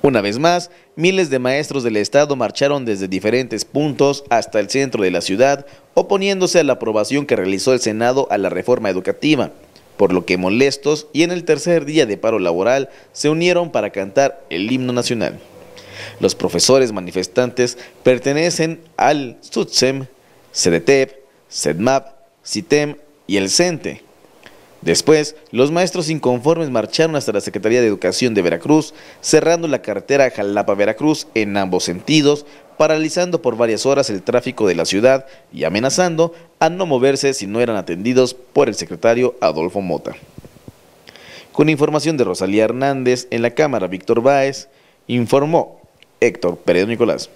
Una vez más, miles de maestros del Estado marcharon desde diferentes puntos hasta el centro de la ciudad, oponiéndose a la aprobación que realizó el Senado a la reforma educativa, por lo que molestos y en el tercer día de paro laboral se unieron para cantar el himno nacional. Los profesores manifestantes pertenecen al SUTSEM, CDTEP, SEDMAP, CITEM y el CENTE, Después, los maestros inconformes marcharon hasta la Secretaría de Educación de Veracruz, cerrando la carretera Jalapa-Veracruz en ambos sentidos, paralizando por varias horas el tráfico de la ciudad y amenazando a no moverse si no eran atendidos por el secretario Adolfo Mota. Con información de Rosalía Hernández en la Cámara, Víctor Báez informó Héctor Pérez Nicolás.